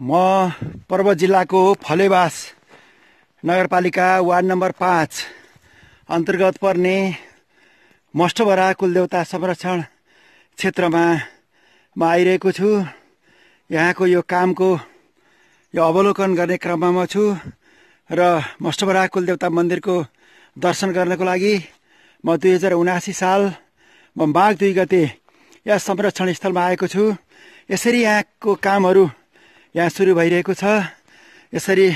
म पर्वत जिल्लाको फलेवास नगरपालिका वार्ड नम्बर पाँच अन्तर्गत पर्ने मष्टभरा कुलदेवता संरक्षण क्षेत्रमा म आइरहेको छु यहाँको यो कामको यो अवलोकन गर्ने क्रममा म छु र मष्टभरा कुलदेवता मन्दिरको दर्शन गर्नको लागि म दुई हजार उनासी साल म माघ दुई गते यस संरक्षण स्थलमा आएको छु यसरी यहाँको कामहरू यहाँ सुरु भइरहेको छ यसरी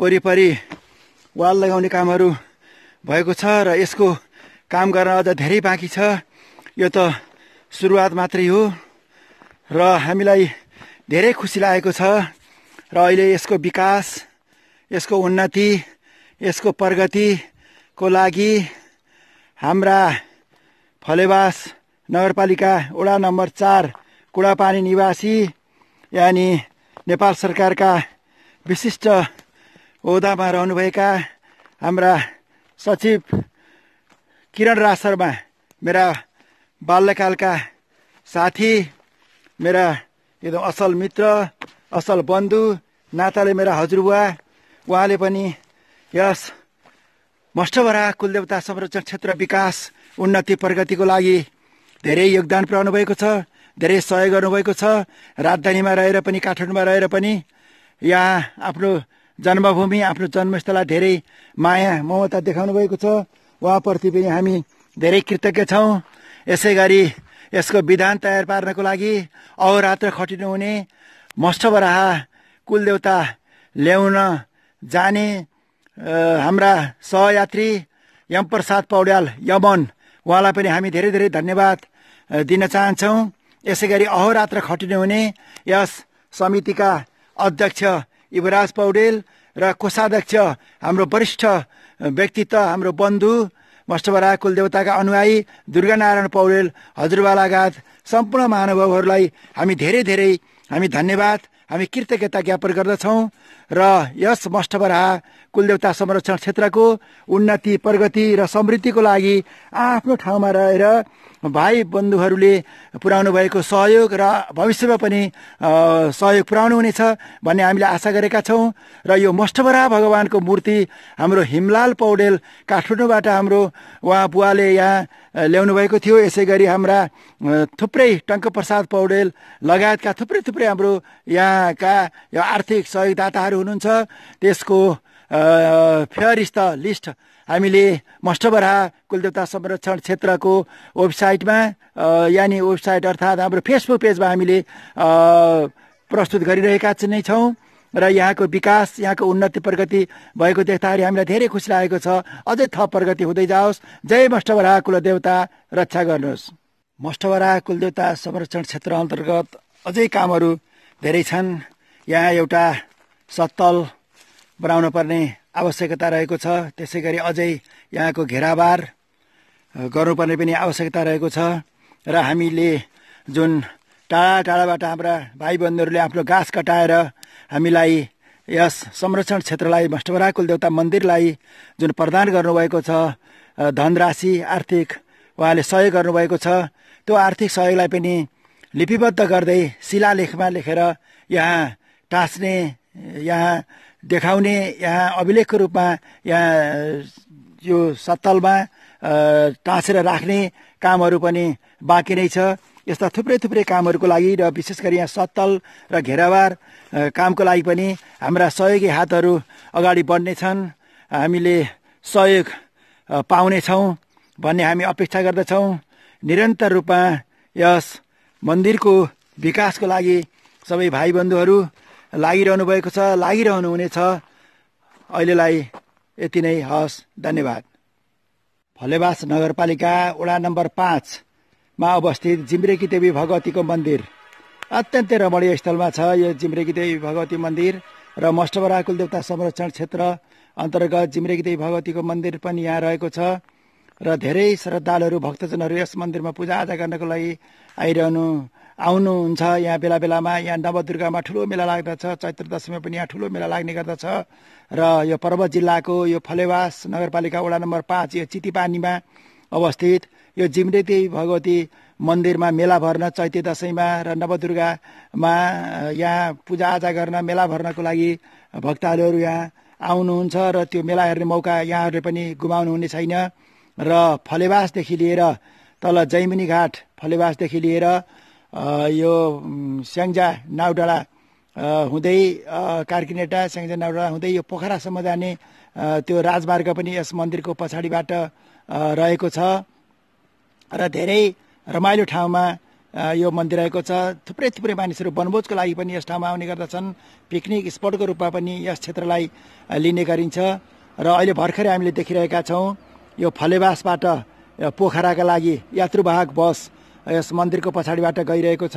वरिपरि वाल लगाउने कामहरू भएको छ र यसको काम गर्न अझ धेरै बाँकी छ यो त सुरुवात मात्रै हो र हामीलाई धेरै खुसी लागेको छ र अहिले यसको विकास यसको उन्नति यसको प्रगतिको लागि हाम्रा फलेवास नगरपालिका वडा नम्बर चार कुडापानी निवासी यानि नेपाल सरकारका विशिष्ट ओदामा रहनुभएका हाम्रा सचिव किरण राज शर्मा मेरा बाल्यकालका साथी मेरा एकदम असल मित्र असल बन्धु नाताले मेरा हजुरबुवा उहाँले पनि यस मष्टभरा कुलदेवता संरक्षण क्षेत्र विकास उन्नति प्रगतिको लागि धेरै योगदान पुर्याउनु भएको छ धेरै सहयोग गर्नुभएको छ राजधानीमा रहेर पनि काठमाडौँमा रहेर पनि यहाँ आफ्नो जन्मभूमि आफ्नो जन्मस्थललाई धेरै माया ममता देखाउनु भएको छ उहाँप्रति पनि हामी धेरै कृतज्ञ छौँ यसै गरी यसको विधान तयार पार्नको लागि अहोरात्र खटिनुहुने मष्टवराहा कुलदेवता ल्याउन जाने हाम्रा सहयात्री यमप्रसाद पौड्याल यमन उहाँलाई पनि हामी धेरै धेरै धन्यवाद दिन चाहन्छौँ यसै गरी अहोरात्र खटिने हुने यस समितिका अध्यक्ष युवराज पौडेल र कोषाध्यक्ष हाम्रो वरिष्ठ व्यक्तित्व हाम्रो बन्धु मष्टभरा कुलदेवताका अनुयायी दुर्गानारायण पौडेल हजुरबा लगायत सम्पूर्ण महानुभावहरूलाई हामी धेरै धेरै हामी धन्यवाद हामी कृतज्ञता ज्ञापन गर्दछौँ र यस मष्टभरा कुलदेवता संरक्षण क्षेत्रको उन्नति प्रगति र समृद्धिको लागि आफ्नो ठाउँमा रहेर भाइ बन्धुहरूले पुर्याउनु भएको सहयोग र भविष्यमा पनि सहयोग पुर्याउनु हुनेछ भन्ने हामीले आशा गरेका छौँ र यो मष्टभरा भगवानको मूर्ति हाम्रो हिमलाल पौडेल काठमाडौँबाट हाम्रो उहाँ बुवाले यहाँ ल्याउनु भएको थियो यसै गरी हाम्रा थुप्रै टङ्कप्रसाद पौडेल लगायतका थुप्रै थुप्रै हाम्रो यहाँका यो आर्थिक सहयोगदाताहरू हुनुहुन्छ त्यसको फेहरिस्त लिस्ट हामीले मष्टबराहा कुलदेवता संरक्षण क्षेत्रको वेबसाइटमा यानि वेबसाइट अर्थात् हाम्रो फेसबुक पेजमा हामीले प्रस्तुत गरिरहेका नै छौँ र यहाँको विकास यहाँको उन्नति प्रगति भएको देख्दाखेरि हामीलाई धेरै खुसी लागेको छ अझै थप प्रगति हुँदै जाओस् जय मष्टवरा कुलदेवता रक्षा गर्नुहोस् मष्टवरा कुलदेवता संरक्षण क्षेत्र अन्तर्गत अझै कामहरू धेरै छन् यहाँ एउटा सत्तल बनाउनु पर्ने आवश्यकता रहेको छ त्यसै गरी अझै यहाँको घेराबार गर्नुपर्ने पनि आवश्यकता रहेको छ र हामीले जुन टाढा टाढाबाट हाम्रा भाइबन्धुहरूले आफ्नो घाँस कटाएर हामीलाई यस संरक्षण क्षेत्रलाई मष्टवराकुल कुलदेवता मन्दिरलाई जुन प्रदान गर्नुभएको छ धनराशि आर्थिक उहाँले सहयोग गर्नुभएको छ त्यो आर्थिक सहयोगलाई पनि लिपिबद्ध गर्दै शिलालेखमा लेखेर यहाँ टाँच्ने यहाँ देखाउने यहाँ अभिलेखको रूपमा यहाँ यो सत्तलमा टाँसेर राख्ने कामहरू पनि बाँकी नै छ यस्ता थुप्रै थुप्रै कामहरूको लागि र विशेष गरी यहाँ सत्तल र घेराबार कामको लागि पनि हाम्रा सहयोगी हातहरू अगाडि बढ्ने छन् हामीले सहयोग पाउनेछौँ भन्ने हामी अपेक्षा गर्दछौँ निरन्तर रूपमा यस मन्दिरको विकासको लागि सबै भाइबन्धुहरू लागिरहनु भएको छ लागिरहनु हुनेछ अहिलेलाई यति नै हस् धन्यवाद फलेवास नगरपालिका वडा नम्बर पाँचमा अवस्थित जिम्रेकी देवी भगवतीको मन्दिर अत्यन्तै रमणीय स्थलमा छ यो जिम्रेकी देवी भगवती मन्दिर र मष्टबरा कुलदेवता संरक्षण क्षेत्र अन्तर्गत जिम्रेकी देवी भगवतीको मन्दिर पनि यहाँ रहेको छ र धेरै श्रद्धालुहरू भक्तजनहरू यस मन्दिरमा पूजाआजा गर्नको लागि आइरहनु आउनुहुन्छ यहाँ बेला बेलामा यहाँ नवदुर्गामा ठुलो मेला लाग्दछ चैत्र दशमी पनि यहाँ ठुलो मेला लाग्ने गर्दछ र यो पर्वत जिल्लाको यो फलेवास नगरपालिका वडा नम्बर पाँच यो चितिपानीमा अवस्थित यो जिम्रेती भगवती मन्दिरमा मेला भर्न चैते दसैँमा र नवदुर्गामा यहाँ पूजाआजा गर्न मेला भर्नको लागि भक्तहरू यहाँ आउनुहुन्छ र त्यो मेला हेर्ने मौका यहाँहरूले पनि गुमाउनु हुने छैन र फलेवासदेखि लिएर तल जैमिनी घाट फलेवासदेखि लिएर यो स्याङ्जा नाउडाँडा हुँदै कार्किनेटा स्याङ्जा नाउडाँडा हुँदै यो पोखरासम्म जाने त्यो राजमार्ग पनि यस मन्दिरको पछाडिबाट रहेको छ र धेरै रमाइलो ठाउँमा यो मन्दिर रहेको छ थुप्रै थुप्रै मानिसहरू वनभोजको लागि पनि यस ठाउँमा आउने गर्दछन् पिकनिक स्पटको रूपमा पनि यस क्षेत्रलाई लिने गरिन्छ र अहिले भर्खरै हामीले देखिरहेका छौँ यो फलेवासबाट पोखराका लागि यात्रुवाहक बस यस मन्दिरको पछाडिबाट गइरहेको छ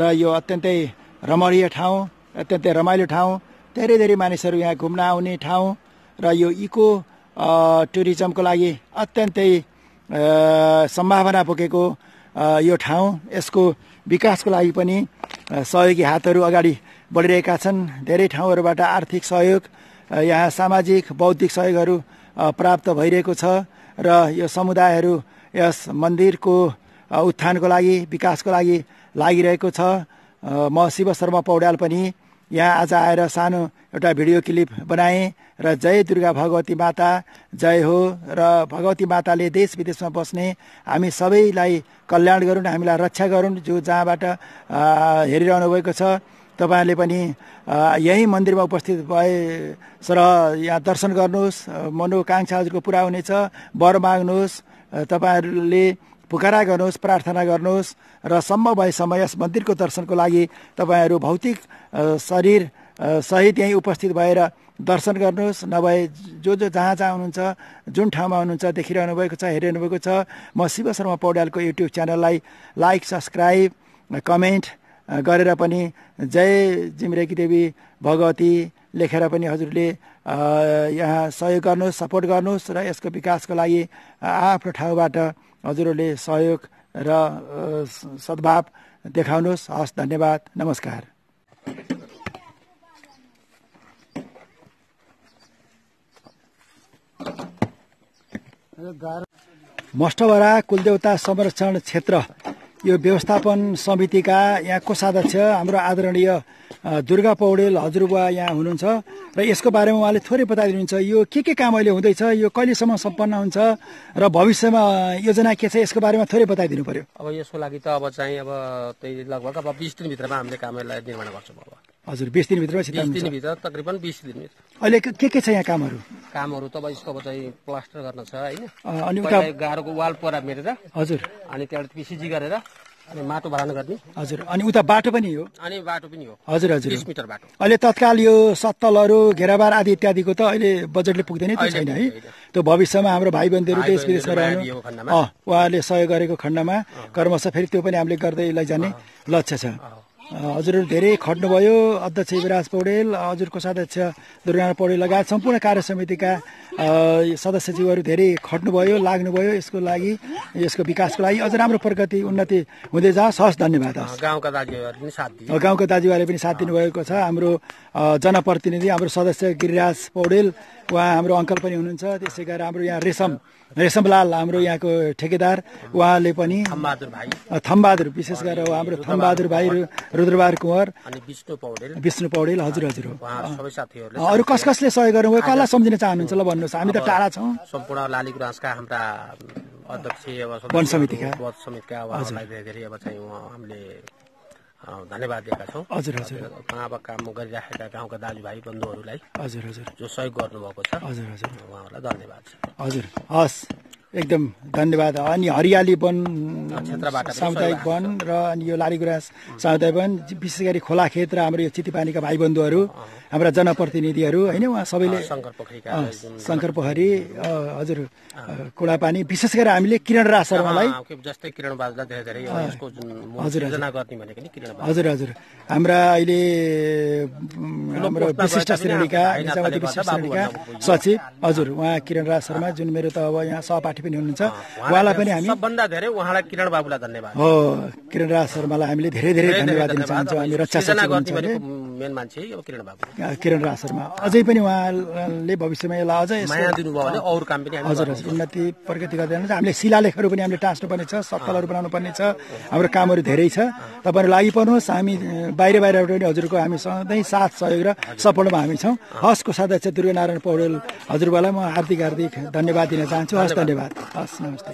र यो अत्यन्तै रमणीय ठाउँ अत्यन्तै रमाइलो ठाउँ धेरै धेरै मानिसहरू यहाँ घुम्न आउने ठाउँ र यो इको टुरिज्मको लागि अत्यन्तै सम्भावना बोकेको यो ठाउँ यसको विकासको लागि पनि सहयोगी हातहरू अगाडि बढिरहेका छन् धेरै ठाउँहरूबाट आर्थिक सहयोग यहाँ सामाजिक बौद्धिक सहयोगहरू प्राप्त भइरहेको छ र यो समुदायहरू यस मन्दिरको उत्थानको लागि विकासको लागि लागिरहेको छ म शिव शर्मा पौड्याल पनि यहाँ आज आएर सानो एउटा भिडियो क्लिप बनाएँ र जय दुर्गा भगवती माता जय हो र भगवती माताले देश विदेशमा बस्ने हामी सबैलाई कल्याण गरून् हामीलाई रक्षा गरून् जो जहाँबाट हेरिरहनु भएको छ तपाईँहरूले पनि यही मन्दिरमा उपस्थित भए सर यहाँ दर्शन गर्नुहोस् मनोकाङ्क्षा हजुरको पुरा हुनेछ वर माग्नुहोस् तपाईँहरूले पुकारा गर्नुहोस् प्रार्थना गर्नुहोस् र सम्भव भएसम्म यस मन्दिरको दर्शनको लागि तपाईँहरू भौतिक शरीर सहित यहीँ उपस्थित भएर दर्शन गर्नुहोस् नभए जो जो जहाँ जहाँ हुनुहुन्छ जुन ठाउँमा हुनुहुन्छ देखिरहनु भएको छ हेरिरहनु भएको छ म शिव शर्मा पौड्यालको युट्युब च्यानललाई लाइक सब्सक्राइब कमेन्ट गरेर पनि जय जिमरेकी देवी भगवती लेखेर पनि हजुरले यहाँ सहयोग गर्नुहोस् सपोर्ट गर्नुहोस् र यसको विकासको लागि आफ्नो ठाउँबाट हजुरहरूले सहयोग र सद्भाव देखाउनुहोस् हस् धन्यवाद नमस्कार मष्टवरा कुलदेवता संरक्षण क्षेत्र यो व्यवस्थापन समितिका यहाँ कोषाध्यक्ष हाम्रो आदरणीय दुर्गा पौडेल हजुरबुवा यहाँ हुनुहुन्छ र यसको बारेमा उहाँले थोरै बताइदिनुहुन्छ यो के के काम अहिले हुँदैछ यो कहिलेसम्म सम्पन्न हुन्छ र भविष्यमा योजना के छ यसको बारेमा थोरै बताइदिनु पर्यो अब यसको लागि त अब चाहिँ अब त्यही लगभग अब बिस दिनभित्रमा हामीले कामहरूलाई निर्माण गर्छौँ अब हजुर बिस दिनभित्रमा दिनभित्र तकरिबन बिस दिनभित्र अहिले के के छ यहाँ कामहरू कामहरू तब यसको चाहिँ प्लास्टर गर्न छ होइन अनि गाह्रोको वाल पोरा मेरेर हजुर अनि त्यहाँबाट पिसिजी गरेर अनि माटो भाडा गर्ने हजुर अनि उता बाटो पनि हो अनि बाटो पनि हो हजुर हजुर मिटर बाटो अहिले तत्काल यो सत्तलहरू घेराबार आदि इत्यादिको त अहिले बजेटले पुग्दैन त्यो छैन है त्यो भविष्यमा हाम्रो भाइ बहिनीहरू देश विदेशमा रहनु उहाँहरूले सहयोग गरेको खण्डमा कर्मश फेरि त्यो पनि हामीले गर्दै लैजाने लक्ष्य छ हजुरहरू धेरै खट्नुभयो अध्यक्ष युवराज पौडेल हजुरको सदस्य दुर्गा पौडेल लगायत सम्पूर्ण कार्य समितिका सदस्यज्यूहरू धेरै खट्नुभयो लाग्नुभयो यसको लागि यसको विकासको लागि अझ राम्रो प्रगति उन्नति हुँदै जाओस् हस् धन्यवाद गाउँका गाउँका दाजुभाइले पनि साथ दिनुभएको छ हाम्रो जनप्रतिनिधि हाम्रो सदस्य गिरिराज पौडेल उहाँ हाम्रो अङ्कल पनि हुनुहुन्छ त्यसै गरेर हाम्रो यहाँ रेशम रेशमलाल हाम्रो यहाँको ठेकेदार उहाँले पनि थम्बहादुर विशेष गरेर हाम्रो थम्बहादुर भाइ रुद्रबार कुँवर अनि विष्णु पौडेल विष्णु पौडेल हजुर हजुर सबै साथीहरूले अरू कस कसले सहयोग गर्नु कसलाई सम्झिन चाहनुहुन्छ ल भन्नुहोस् हामी त टाढा छौँ सम्पूर्ण लाली गुराँसका हाम्रा अध्यक्ष वन समितिका वन समितिका उहाँहरूलाई धेरै धेरै अब चाहिँ हामीले धन्यवाद दिएका छौँ हजुर हजुर कहाँ अब काम गरिराखेका गाउँका दाजुभाइ बन्धुहरूलाई हजुर हजुर जो सहयोग गर्नुभएको छ हजुर हजुर उहाँहरूलाई धन्यवाद हजुर हस् एकदम धन्यवाद अनि हरियाली वन सामुदायिक वन र अनि यो लालीगुराँस सामुदायिक वन विशेष गरी खोला खेत र हाम्रो यो भाइ बन्धुहरू हाम्रा जनप्रतिनिधिहरू होइन उहाँ सबैले शङ्कर पोखरी हजुर कुडापानी विशेष गरेर हामीले किरण राज शर्मालाई हजुर हजुर हजुर हाम्रा अहिले हाम्रो विशिष्ट श्रेणीका श्रेणीका सचिव हजुर उहाँ किरण राज शर्मा जुन मेरो त अब यहाँ सहपाठी पनि हुनुहुन्छ उहाँलाई पनि हामी सबभन्दा धेरै उहाँलाई किरण बाबुलाई धन्यवाद हो किरण राज शर्मालाई हामीले धेरै धेरै धन्यवाद दिन चाहन्छौँ हामी रक्षा मेन मान्छे किरण बाबु किरण राज शर्मा अझै पनि उहाँले भविष्यमा यसलाई अझै माया दिनुभयो भने अरू काम पनि हजुर हजुर उन्नति प्रगति गर्दै हामीले शिलालेखहरू पनि हामीले टाँच्नुपर्ने छ सक्कलहरू बनाउनु पर्ने छ हाम्रो कामहरू धेरै छ तपाईँहरू लागि पर्नुहोस् हामी बाहिर बाहिरबाट पनि हजुरको हामी सधैँ साथ सहयोग र सपोर्टमा हामी छौँ हस्को सदस्य दुर्गा नारायण पौडेल हजुरबालाई म हार्दिक हार्दिक धन्यवाद दिन चाहन्छु हस् धन्यवाद हस् नमस्ते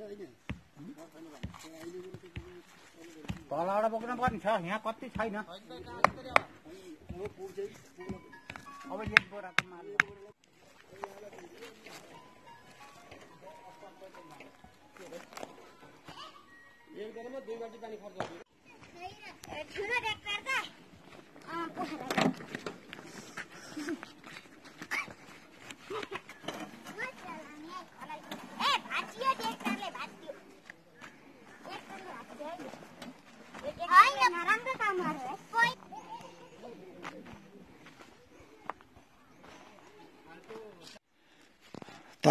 तल एउटा बोक्नुपर्ने छ यहाँ कति छैन अब एक बोराको माल एक बोरामा दुई बाटी पानी खर्च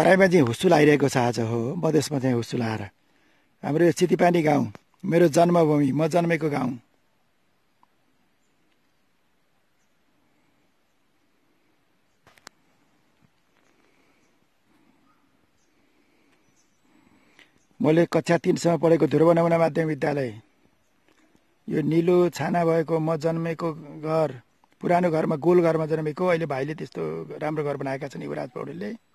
तराईमा चाहिँ हुसुल आइरहेको छ आज हो मधेसमा चाहिँ हुसुल आएर हाम्रो यो चितिपानी गाउँ मेरो जन्मभूमि म जन्मेको गाउँ मैले कक्षा तिनसम्म पढेको ध्रुव नमुना माध्यमिक विद्यालय यो निलो छाना भएको म जन्मेको घर पुरानो घरमा गोल घरमा जन्मेको अहिले भाइले त्यस्तो राम्रो घर बनाएका छन् युवराज पौडेलले